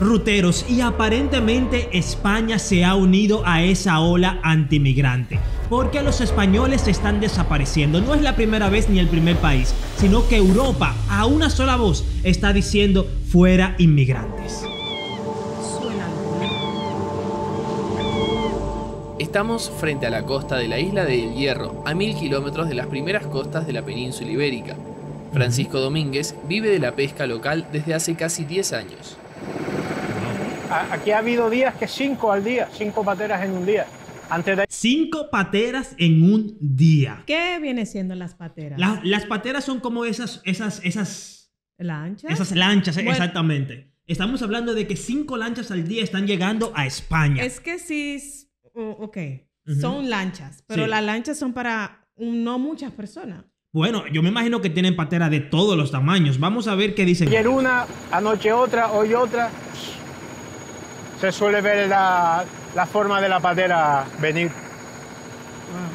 ruteros y aparentemente España se ha unido a esa ola antimigrante. Porque los españoles están desapareciendo. No es la primera vez ni el primer país, sino que Europa a una sola voz está diciendo fuera inmigrantes. Estamos frente a la costa de la isla de El Hierro, a mil kilómetros de las primeras costas de la península ibérica. Francisco Domínguez vive de la pesca local desde hace casi 10 años. Aquí ha habido días que cinco al día, cinco pateras en un día. Antes de... Cinco pateras en un día. ¿Qué viene siendo las pateras? las pateras son como esas, esas, esas... ¿Lanchas? Esas lanchas, eh, exactamente. Estamos hablando de que cinco lanchas al día están llegando a España. Es que sí, ok, son lanchas, pero las lanchas son para no muchas personas. Bueno, yo me imagino que tienen pateras de todos los tamaños. Vamos a ver qué dicen. Ayer una, anoche otra, hoy otra se suele ver la, forma de la patera venir.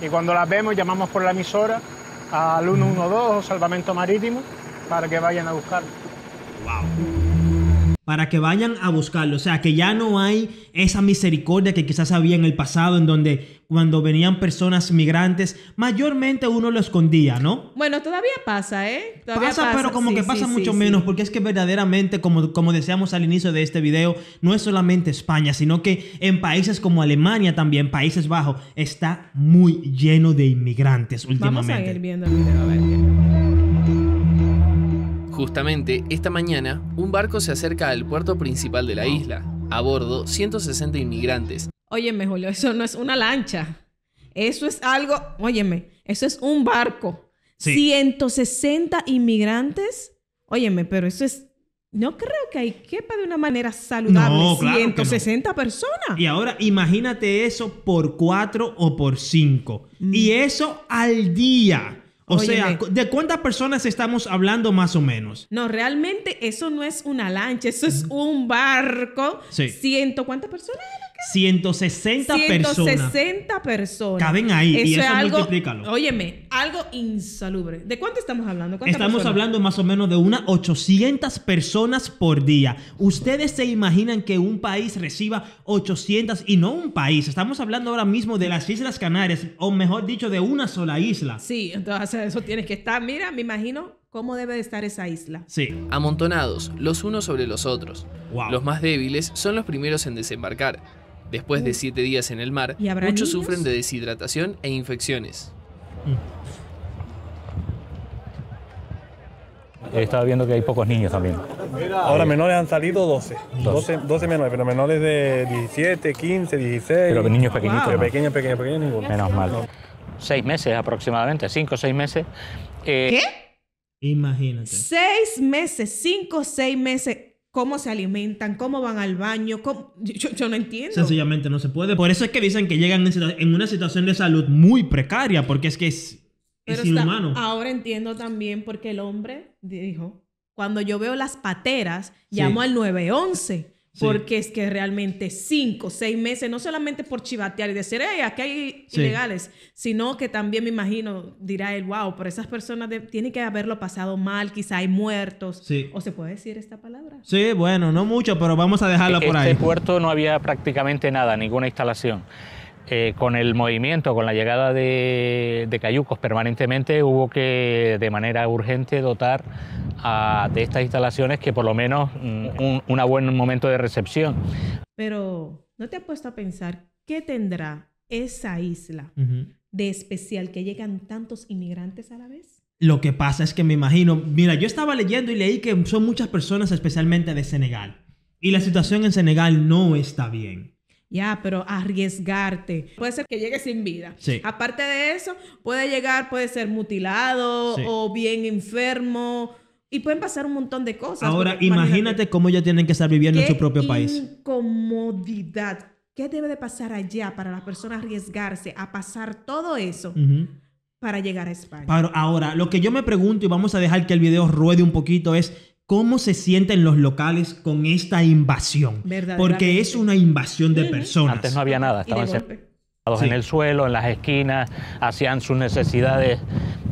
Y cuando las vemos llamamos por la emisora al 112 o Salvamento Marítimo para que vayan a buscarla. Wow para que vayan a buscarlo. O sea, que ya no hay esa misericordia que quizás había en el pasado, en donde cuando venían personas migrantes, mayormente uno lo escondía, ¿no? Bueno, todavía pasa, ¿eh? Todavía pasa, pero como que pasa mucho menos, porque es que verdaderamente, como, como decíamos al inicio de este video, no es solamente España, sino que en países como Alemania también, Países Bajos, está muy lleno de inmigrantes últimamente. Vamos a ir viendo el video, a ver Justamente esta mañana, un barco se acerca al puerto principal de la isla. A bordo, 160 inmigrantes. Óyeme, Julio, eso no es una lancha. Eso es algo, óyeme, eso es un barco. 160 inmigrantes. Óyeme, pero eso es no creo que hay quepa de una manera saludable no, 160 personas. Y ahora imagínate eso por cuatro o por cinco. Mm. Y eso al día. O sea, ¿de cuántas personas estamos hablando más o menos? No, realmente eso no es una lancha, eso es un barco. Sí. ¿Ciento cuántas personas? 160, personas 160 personas. Caben ahí eso y eso algo, multiplícalo. Óyeme, algo insalubre. ¿De cuánto estamos hablando? Estamos hablando más o menos de unas 800 personas por día. ¿Ustedes se imaginan que un país reciba 800 y no un país? Estamos hablando ahora mismo de las Islas Canarias, o mejor dicho, de una sola isla. Sí, entonces eso tienes que estar. Mira, me imagino cómo debe de estar esa isla. Sí. Amontonados, los unos sobre los otros. Los más débiles son los primeros en desembarcar Después de siete días en el mar, muchos sufren de deshidratación e infecciones. He mm. viendo que hay pocos niños también. Ahora menores han salido 12. 12, 12 menores, pero menores de 17, 15, 16. Pero niños pequeñitos. pequeños, pequeños, pequeños, Menos mal. Seis meses aproximadamente, cinco o seis meses. Eh, ¿Qué? Imagínate. Seis meses, cinco o seis meses cómo se alimentan, cómo van al baño, yo, no entiendo. Sencillamente no se puede. Por eso es que dicen que llegan en, una situación de salud muy precaria, porque es que es, inhumano. Está, ahora entiendo también porque el hombre dijo, cuando yo veo las pateras, llamo al 911. Porque es que realmente cinco, seis meses, no solamente por chivatear y decir, hey, aquí hay ilegales, sino que también me imagino, dirá él, wow, pero esas personas de, tienen que haberlo pasado mal, quizá hay muertos. ¿O se puede decir esta palabra? Sí, bueno, no mucho, pero vamos a dejarlo e-, por este ahí. En este puerto no había prácticamente nada, ninguna instalación. Eh, con el movimiento, con la llegada de, cayucos permanentemente, hubo que de manera urgente dotar de estas instalaciones que por lo menos mm, un, buen momento de recepción. Pero no te has puesto a pensar qué tendrá esa isla de especial que llegan tantos inmigrantes a la vez. Lo que pasa es que me imagino, mira, yo estaba leyendo y leí que son muchas personas especialmente de Senegal. Y la situación en Senegal no está bien. Ya, pero arriesgarte. Puede ser que llegue sin vida. Sí. Aparte de eso, puede llegar, puede ser mutilado o bien enfermo. Y pueden pasar un montón de cosas. Ahora, imagínate, cómo ellos tienen que estar viviendo en su propio país. Incomodidad. ¿Qué debe de pasar allá para la persona arriesgarse a pasar todo eso? para llegar a España. ahora, lo que yo me pregunto y vamos a dejar que el video ruede un poquito es cómo se sienten los locales con esta invasión. Porque es una invasión de personas. Antes no había nada, estaban en el suelo, en las esquinas, hacían sus necesidades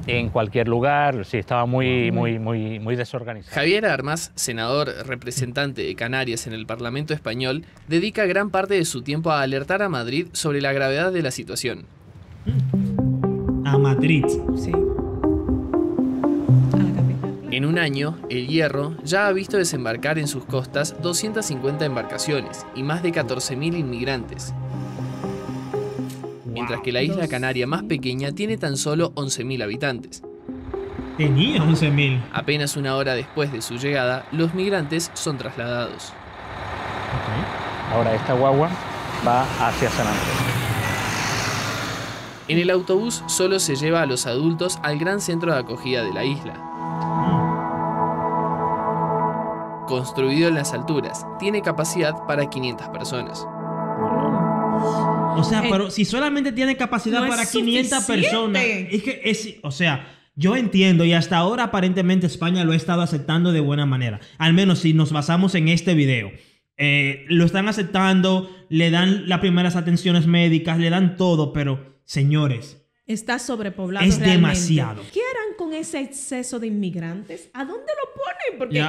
en cualquier lugar, sí, estaba muy, muy, muy, muy desorganizado. Javier Armas, senador representante de Canarias en el Parlamento Español, dedica gran parte de su tiempo a alertar a Madrid sobre la gravedad de la situación. A Madrid. Sí. En un año, el Hierro ya ha visto desembarcar en sus costas 250 embarcaciones y más de 14.000 inmigrantes, mientras que la isla canaria más pequeña tiene tan solo 11.000 habitantes. Tenía 11.000. Apenas una hora después de su llegada, los migrantes son trasladados. Ahora esta guagua va hacia San Andrés. En el autobús solo se lleva a los adultos al gran centro de acogida de la isla. Mm construido en las alturas. Tiene capacidad para 500 personas. O sea, eh, pero si solamente tiene capacidad para 500 personas, es que es, o sea, yo entiendo y hasta ahora aparentemente España lo ha estado aceptando de buena manera, al menos si nos basamos en este video. Eh, lo están aceptando, le dan las primeras atenciones médicas, le dan todo, pero señores, Está sobrepoblado. Es demasiado. ¿Qué harán con ese exceso de inmigrantes? ¿A dónde lo ponen? Porque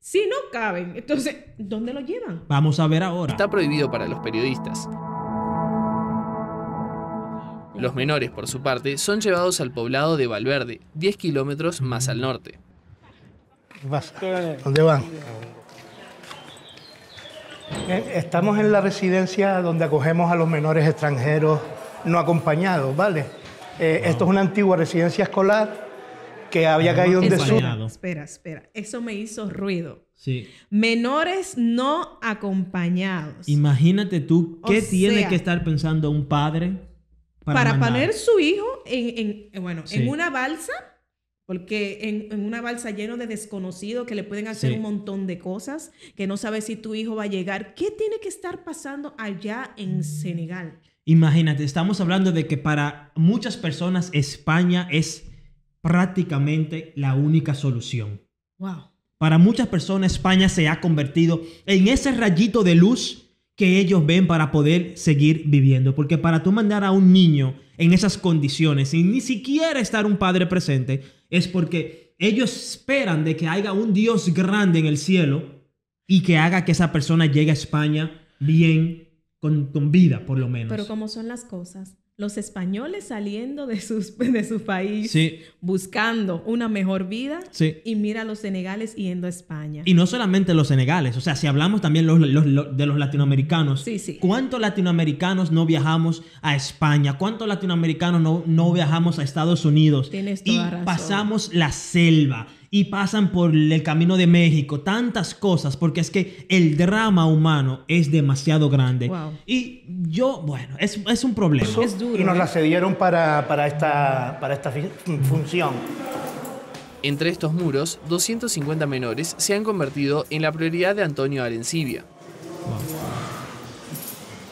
si no caben, entonces, ¿dónde lo llevan? Vamos a ver ahora. Está prohibido para los periodistas. Los menores, por su parte, son llevados al poblado de Valverde, 10 kilómetros más al norte. ¿Dónde van? Eh, estamos en la residencia donde acogemos a los menores extranjeros no acompañados, ¿vale? Eh, esto es una antigua residencia escolar que había caído en Espera, espera. Eso me hizo ruido. Sí. Menores no acompañados. Imagínate tú qué tiene que estar pensando un padre para, poner su hijo en, eh, bueno, en una balsa, porque en, una balsa lleno de desconocidos que le pueden hacer un montón de cosas, que no sabe si tu hijo va a llegar. ¿Qué tiene que estar pasando allá en Senegal? Imagínate, estamos hablando de que para muchas personas España es prácticamente la única solución. Wow. Para muchas personas España se ha convertido en ese rayito de luz que ellos ven para poder seguir viviendo. Porque para tú mandar a un niño en esas condiciones y ni siquiera estar un padre presente, es porque ellos esperan de que haya un Dios grande en el cielo y que haga que esa persona llegue a España bien, con, con vida por lo menos. Pero como son las cosas, los españoles saliendo de, sus, de su país buscando una mejor vida y mira a los senegales yendo a España. Y no solamente los senegales, o sea, si hablamos también de los latinoamericanos, ¿cuántos latinoamericanos no viajamos a España? ¿Cuántos latinoamericanos no, no viajamos a Estados Unidos? y pasamos la selva y pasan por el camino de México, tantas cosas, porque es que el drama humano es demasiado grande. Y yo, bueno, es, un problema. y nos ¿eh? la cedieron para, esta, para esta función. Entre estos muros, 250 menores se han convertido en la prioridad de Antonio Arencibia. Wow.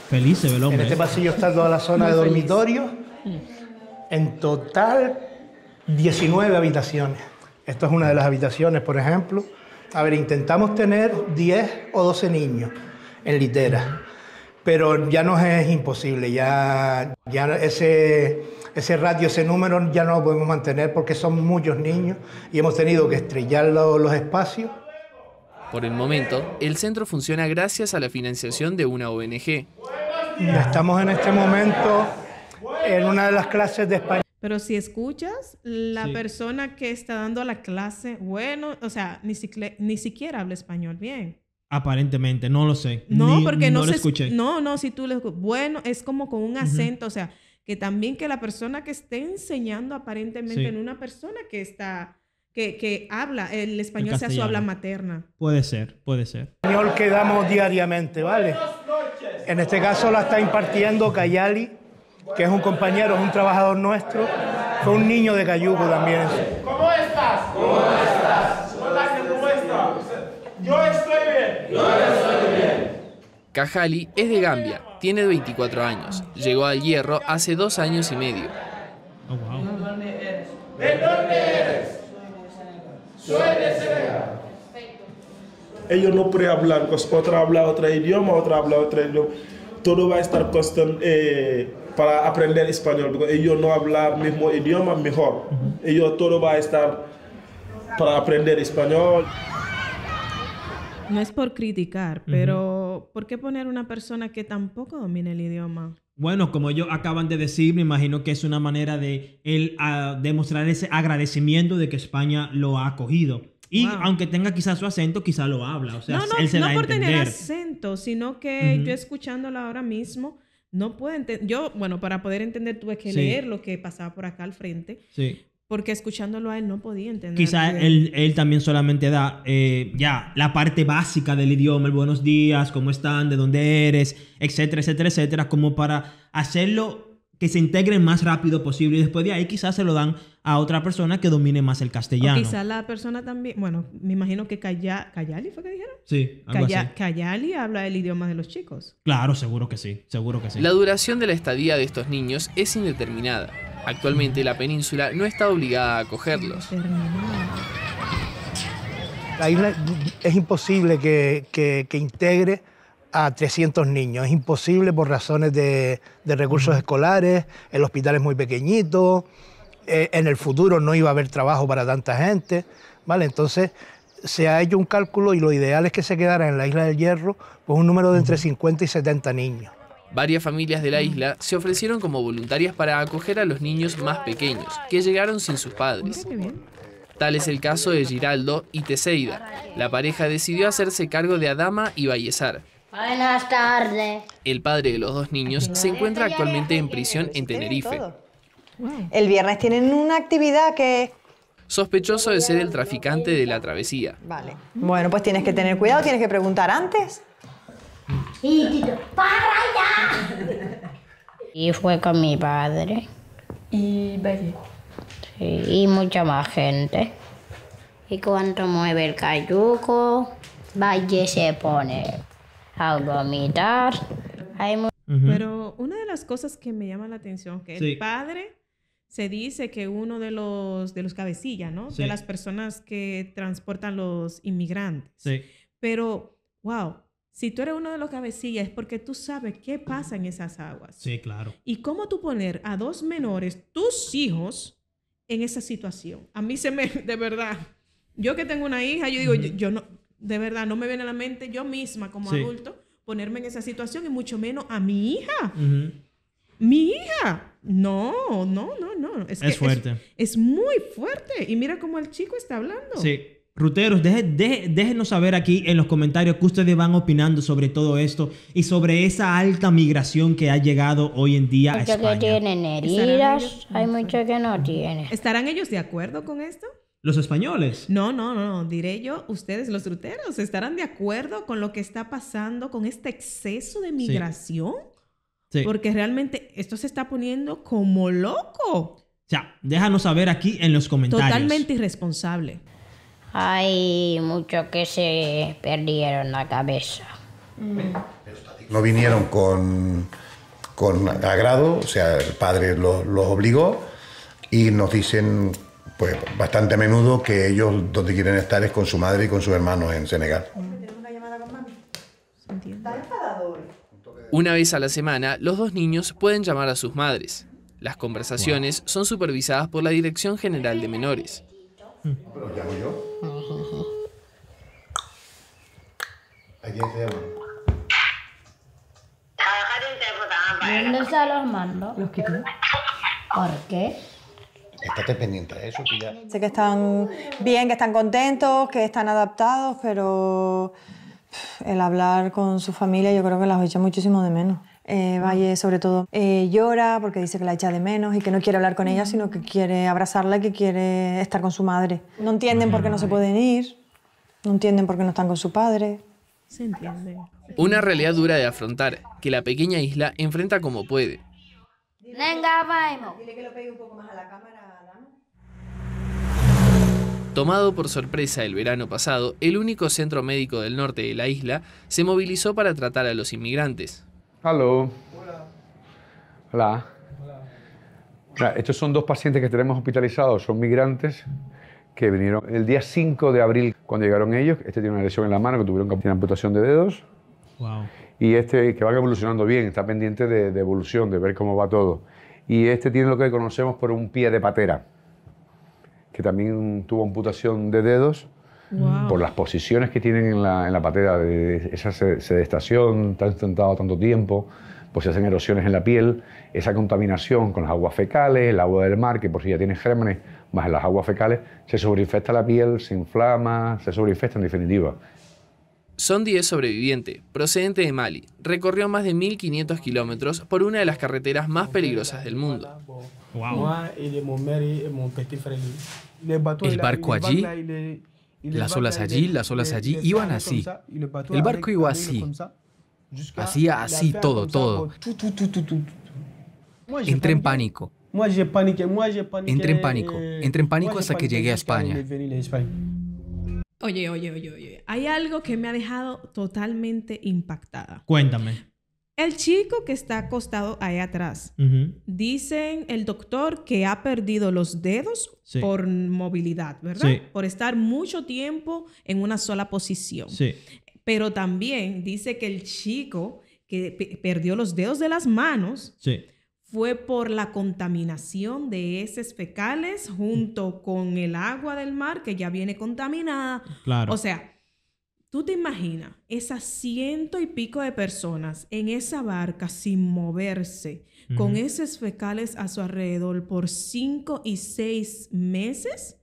Feliz En este ¿eh? pasillo está toda la zona de dormitorio. En total, 19 habitaciones. Esta es una de las habitaciones, por ejemplo. A ver, intentamos tener 10 o 12 niños en litera, pero ya no es imposible, ya, ya ese, ese ratio, ese número ya no lo podemos mantener porque son muchos niños y hemos tenido que estrellar los, los espacios. Por el momento, el centro funciona gracias a la financiación de una ONG. Estamos en este momento en una de las clases de español. Pero si escuchas, la persona que está dando la clase, bueno, o sea, ni, siquiera habla español bien. Aparentemente, no lo sé. No, porque no, lo escuché. No, no, si tú le bueno, es como con un acento, o sea, que también que la persona que esté enseñando aparentemente en una persona que está que, que habla el español sea su habla materna. Puede ser, puede ser. Español que damos diariamente, ¿vale? En este caso la está impartiendo Cayali que es un compañero, es un trabajador nuestro. Fue un niño de Cayuco también. ¿Cómo estás? ¿Cómo estás? ¿Cómo estás? Yo estoy bien. Yo estoy bien. Cajali es de Gambia, tiene 24 años. Llegó al Hierro hace dos años y medio. Oh, dónde eres? ¿De dónde eres? Soy de Senegal. Ellos no pueden hablar, otra habla otro idioma, otra habla otro idioma. Todo va a estar constante para aprender español, porque ellos no hablan mismo idioma mejor. Ellos todo va a estar para aprender español. No es por criticar, pero ¿por qué poner una persona que tampoco domina el idioma? Bueno, como ellos acaban de decir, me imagino que es una manera de él ah, demostrar ese agradecimiento de que España lo ha acogido. Y aunque tenga quizás su acento, quizás lo habla. O sea, no, no, no por tener acento, sino que yo escuchándolo ahora mismo, no puedo entender, yo, bueno, para poder entender tuve que leer lo que pasaba por acá al frente. Sí. Porque escuchándolo a él no podía entender. Quizás él, él, también solamente da eh, ya la parte básica del idioma, el buenos días, cómo están, de dónde eres, etcétera, etcétera, etcétera, como para hacerlo que se integren más rápido posible y después de ahí quizás se lo dan a otra persona que domine más el castellano. Quizás la persona también, bueno, me imagino que Calla, Cayali fue que dijeron. Sí, algo Cayali habla el idioma de los chicos. Claro, seguro que sí, seguro que sí. La duración de la estadía de estos niños es indeterminada. Actualmente la península no está obligada a acogerlos. La isla es imposible que, que integre a 300 niños. Es imposible por razones de, de recursos escolares, el hospital es muy pequeñito, eh, en el futuro no iba a haber trabajo para tanta gente, ¿vale? Entonces se ha hecho un cálculo y lo ideal es que se quedara en la isla del Hierro pues un número de entre 50 y 70 niños. Varias familias de la isla se ofrecieron como voluntarias para acoger a los niños más pequeños, que llegaron sin sus padres. Tal es el caso de Giraldo y Teseida. La pareja decidió hacerse cargo de Adama y Vallesar, Buenas tardes. El padre de los dos niños se encuentra este actualmente en prisión en Tenerife. El viernes tienen una actividad que... Sospechoso de ser el traficante de la travesía. Vale. Bueno, pues tienes que tener cuidado, tienes que preguntar antes. Y para Y fue con mi padre. Y Sí, y mucha más gente. Y cuando mueve el cayuco, Valle se pone pero una de las cosas que me llama la atención, que el padre se dice que uno de los, de los cabecillas, ¿no? De las personas que transportan los inmigrantes. Sí. Pero, wow, si tú eres uno de los cabecillas es porque tú sabes qué pasa en esas aguas. Sí, claro. Y cómo tú poner a dos menores, tus hijos, en esa situación. A mí se me, de verdad, yo que tengo una hija, yo digo, yo, no, de verdad, no me viene a la mente yo misma como adulto ponerme en esa situación y mucho menos a mi hija. Mi hija. No, no, no, no. Es, fuerte. Es, muy fuerte. Y mira cómo el chico está hablando. Sí. Ruteros, déjenos saber aquí en los comentarios qué ustedes van opinando sobre todo esto y sobre esa alta migración que ha llegado hoy en día. Muchos que tienen heridas, hay ah, muchos que no tienen. ¿Estarán ellos de acuerdo con esto? Los españoles. No, no, no, diré yo, ustedes los truteros estarán de acuerdo con lo que está pasando con este exceso de migración. Porque realmente esto se está poniendo como loco. O sea, déjanos saber aquí en los comentarios. Totalmente irresponsable. Hay muchos que se perdieron la cabeza. Mm. No vinieron con, con agrado, o sea, el padre los, los obligó y nos dicen pues bastante a menudo que ellos donde quieren estar es con su madre y con sus hermanos en Senegal. Una vez a la semana, los dos niños pueden llamar a sus madres. Las conversaciones son supervisadas por la Dirección General de Menores. ¿Pero llamo se ¿Dónde se los mando? ¿Los ¿Por qué? estate pendiente de eso. Que ya... Sé que están bien, que están contentos, que están adaptados, pero el hablar con su familia yo creo que las echa muchísimo de menos. Eh, Valle, sobre todo, eh, llora porque dice que la echa de menos y que no quiere hablar con ella, sino que quiere abrazarla y que quiere estar con su madre. No entienden por qué no se pueden ir, no entienden por qué no están con su padre. Se entiende. Una realidad dura de afrontar, que la pequeña isla enfrenta como puede. Venga, vamos. Dile que lo pegue un poco más a la cámara. Tomado por sorpresa el verano pasado, el único centro médico del norte de la isla se movilizó para tratar a los inmigrantes. Hola. Hola. Estos son dos pacientes que tenemos hospitalizados, son migrantes que vinieron el día 5 de abril cuando llegaron ellos. Este tiene una lesión en la mano que tuvieron que tener amputación de dedos. Wow. Y este que va evolucionando bien, está pendiente de evolución, de ver cómo va todo. Y este tiene lo que conocemos por un pie de patera que también tuvo amputación de dedos por las posiciones que tienen en la, en la patera, de esa sedestación, están sentado tanto tiempo, pues se hacen erosiones en la piel, esa contaminación con las aguas fecales, el agua del mar, que por si ya tiene gérmenes, más en las aguas fecales, se sobreinfecta la piel, se inflama, se sobreinfecta en definitiva. Sondi es sobreviviente, procedente de Mali. Recorrió más de 1.500 kilómetros por una de las carreteras más peligrosas del mundo. El barco allí, las olas allí, las olas allí, iban así. El barco iba así. Hacía así todo, todo. Entré en pánico. Entré en pánico. Entré en pánico hasta que llegué a España. Oye, oye, oye, oye. Hay algo que me ha dejado totalmente impactada. Cuéntame. El chico que está acostado ahí atrás, dicen el doctor que ha perdido los dedos por movilidad, ¿verdad? Por estar mucho tiempo en una sola posición. Sí. Pero también dice que el chico que perdió los dedos de las manos, sí fue por la contaminación de esos fecales junto con el agua del mar que ya viene contaminada. Claro. O sea, tú te imaginas esas ciento y pico de personas en esa barca sin moverse, con esos fecales a su alrededor por cinco y seis meses.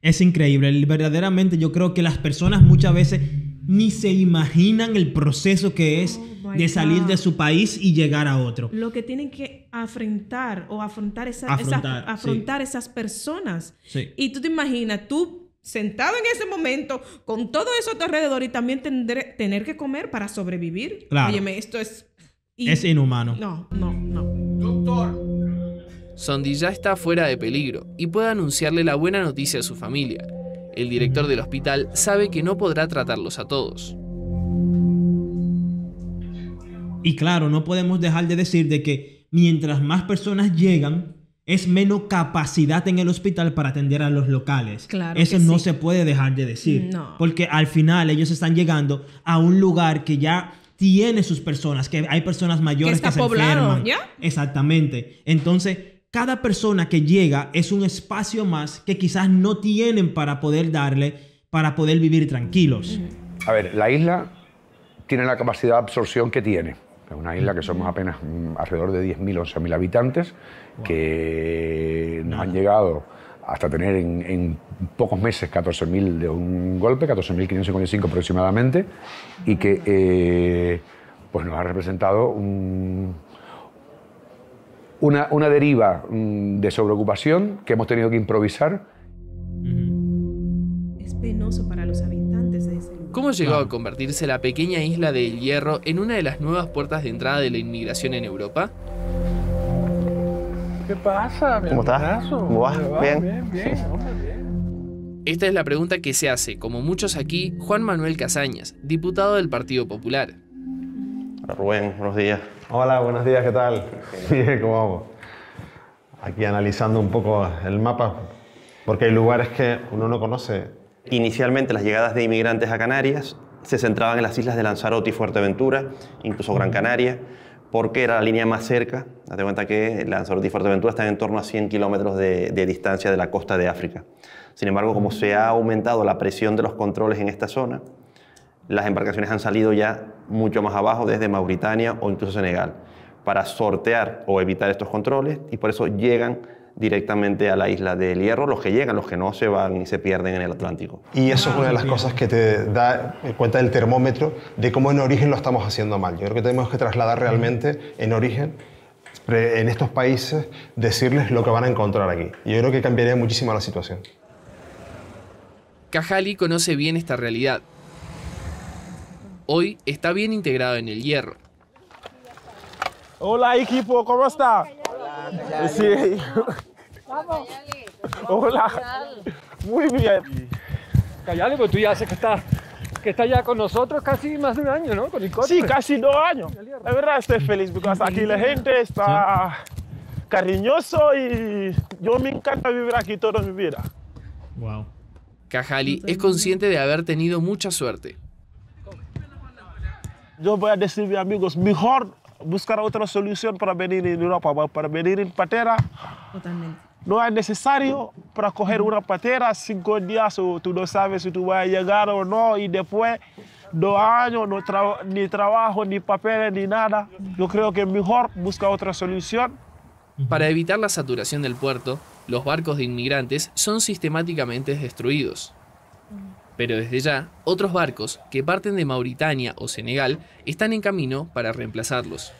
Es increíble. Verdaderamente yo creo que las personas muchas veces ni se imaginan el proceso que es oh de salir de su país y llegar a otro. Lo que tienen que afrontar o afrontar, esas, personas. Y tú te imaginas, tú sentado en ese momento con todo eso a tu alrededor y también tener que comer para sobrevivir. Claro. esto es... Es inhumano. No, no, no. Doctor. Sondi ya está fuera de peligro y puede anunciarle la buena noticia a su familia el director del hospital sabe que no podrá tratarlos a todos. Y claro, no podemos dejar de decir de que mientras más personas llegan, es menos capacidad en el hospital para atender a los locales. Eso no se puede dejar de decir. Porque al final ellos están llegando a un lugar que ya tiene sus personas, que hay personas mayores que, está se poblado, ¿ya? Exactamente. Entonces, cada persona que llega es un espacio más que quizás no tienen para poder darle, para poder vivir tranquilos. A ver, la isla tiene la capacidad de absorción que tiene. Es una isla que somos apenas mm, alrededor de 10.000, 11.000 habitantes, que nos han llegado hasta tener en, pocos meses 14.000 de un golpe, 14.555 aproximadamente, y que eh, pues nos ha representado un una, deriva mm, de sobreocupación que hemos tenido que improvisar. ¿Cómo llegó a convertirse la pequeña isla de Hierro en una de las nuevas puertas de entrada de la inmigración en Europa? ¿Qué pasa? ¿Cómo estás? Bien. Esta es la pregunta que se hace, como muchos aquí, Juan Manuel Casañas, diputado del Partido Popular. Rubén, buenos días. Hola, buenos días, ¿qué tal? Bien, ¿cómo vamos? Aquí analizando un poco el mapa, porque hay lugares que uno no conoce. Inicialmente las llegadas de inmigrantes a Canarias se centraban en las islas de Lanzarote y Fuerteventura, incluso Gran Canaria, porque era la línea más cerca. Date cuenta que Lanzarote y Fuerteventura están en torno a 100 kilómetros de, distancia de la costa de África. Sin embargo, como se ha aumentado la presión de los controles en esta zona, las embarcaciones han salido ya mucho más abajo, desde Mauritania o incluso Senegal, para sortear o evitar estos controles y por eso llegan directamente a la isla del Hierro, los que llegan, los que no se van y se pierden en el Atlántico. Y eso es una de las cosas que te da cuenta del termómetro de cómo en origen lo estamos haciendo mal. Yo creo que tenemos que trasladar realmente en origen en estos países decirles lo que van a encontrar aquí. Yo creo que cambiaría muchísimo la situación. Cajali conoce bien esta realidad hoy está bien integrado en el hierro. Hola equipo, ¿cómo está? Hola. Sí. Vamos. Hola. Muy bien. Cajali, pues tú ya sé que que está ya con nosotros casi más de un año, ¿no? Con el Sí, casi dos años. La verdad estoy feliz porque aquí la gente está cariñoso y yo me encanta vivir aquí todos mi vida. Wow. Cajali es consciente de haber tenido mucha suerte yo voy a decir, mis amigos, mejor buscar otra solución para venir en Europa, para venir en patera. Totalmente. No es necesario para coger una patera cinco días o tú no sabes si tú vas a llegar o no y después dos años no ni trabajo, ni papeles, ni nada. Yo creo que mejor busca otra solución. Para evitar la saturación del puerto, los barcos de inmigrantes son sistemáticamente destruidos. Pero desde ya, otros barcos que parten de Mauritania o Senegal están en camino para reemplazarlos.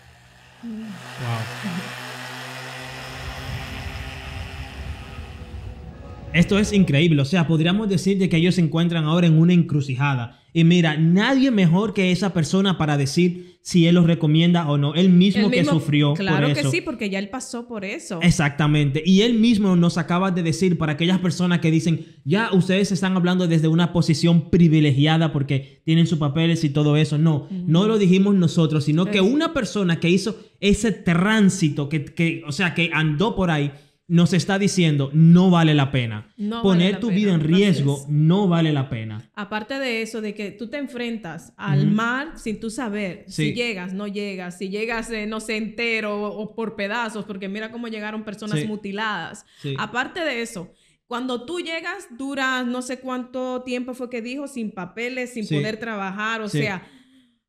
Esto es increíble, o sea, podríamos decir que ellos se encuentran ahora en una encrucijada. Y mira, nadie mejor que esa persona para decir si él los recomienda o no. Él mismo, que sufrió. Claro por eso. que sí, porque ya él pasó por eso. Exactamente. Y él mismo nos acaba de decir para aquellas personas que dicen, ya ustedes están hablando desde una posición privilegiada porque tienen sus papeles y todo eso. No, no lo dijimos nosotros, sino que una persona que hizo ese tránsito, que, o sea, que andó por ahí nos está diciendo no vale la pena. Poner tu vida en riesgo no vale la pena. Aparte de eso, de que tú te enfrentas al mar sin tú saber si llegas, no llegas, si llegas, eh, no sé, entero o, por pedazos, porque mira cómo llegaron personas mutiladas. Aparte de eso, cuando tú llegas, duras no sé cuánto tiempo fue que dijo, sin papeles, sin poder trabajar, o sea,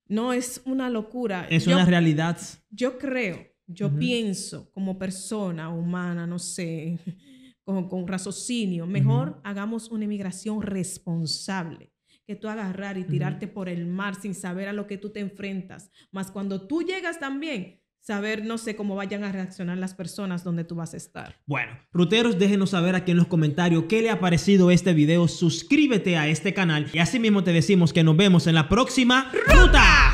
no es una locura. Es una realidad. Yo creo yo pienso como persona humana, no sé, con, con raciocinio, mejor hagamos una inmigración responsable que tú agarrar y tirarte por el mar sin saber a lo que tú te enfrentas. Más cuando tú llegas también, saber, no sé, cómo vayan a reaccionar las personas donde tú vas a estar. Bueno, ruteros, déjenos saber aquí en los comentarios qué le ha parecido este video. Suscríbete a este canal y así mismo te decimos que nos vemos en la próxima ruta.